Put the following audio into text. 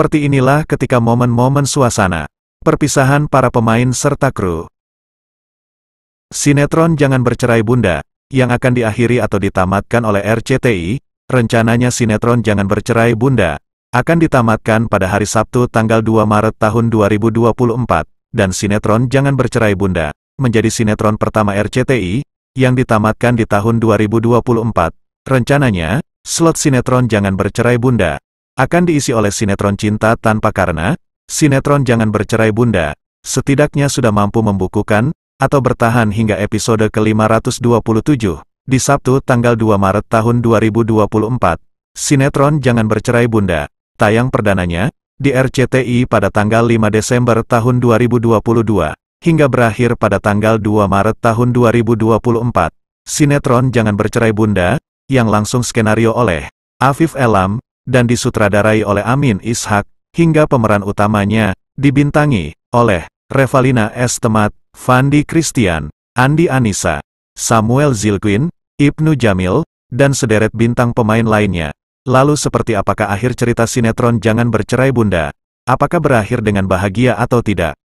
Seperti inilah ketika momen-momen suasana, perpisahan para pemain serta kru. Sinetron Jangan Bercerai Bunda, yang akan diakhiri atau ditamatkan oleh RCTI, rencananya sinetron Jangan Bercerai Bunda, akan ditamatkan pada hari Sabtu tanggal 2 Maret tahun 2024, dan sinetron Jangan Bercerai Bunda, menjadi sinetron pertama RCTI, yang ditamatkan di tahun 2024. Rencananya, slot sinetron Jangan Bercerai Bunda akan diisi oleh sinetron Cinta Tanpa Karena, sinetron Jangan Bercerai Bunda setidaknya sudah mampu membukukan atau bertahan hingga episode ke-527 di Sabtu tanggal 2 Maret tahun 2024. Sinetron Jangan Bercerai Bunda tayang perdananya di RCTI pada tanggal 5 Desember tahun 2022 hingga berakhir pada tanggal 2 Maret tahun 2024. Sinetron Jangan Bercerai Bunda, yang langsung skenario oleh Afif Elam, dan disutradarai oleh Amin Ishak, hingga pemeran utamanya, dibintangi oleh Revalina S. Fandi Christian, Andi Anissa, Samuel Zilquin, Ibnu Jamil, dan sederet bintang pemain lainnya. Lalu seperti apakah akhir cerita sinetron Jangan Bercerai Bunda? Apakah berakhir dengan bahagia atau tidak?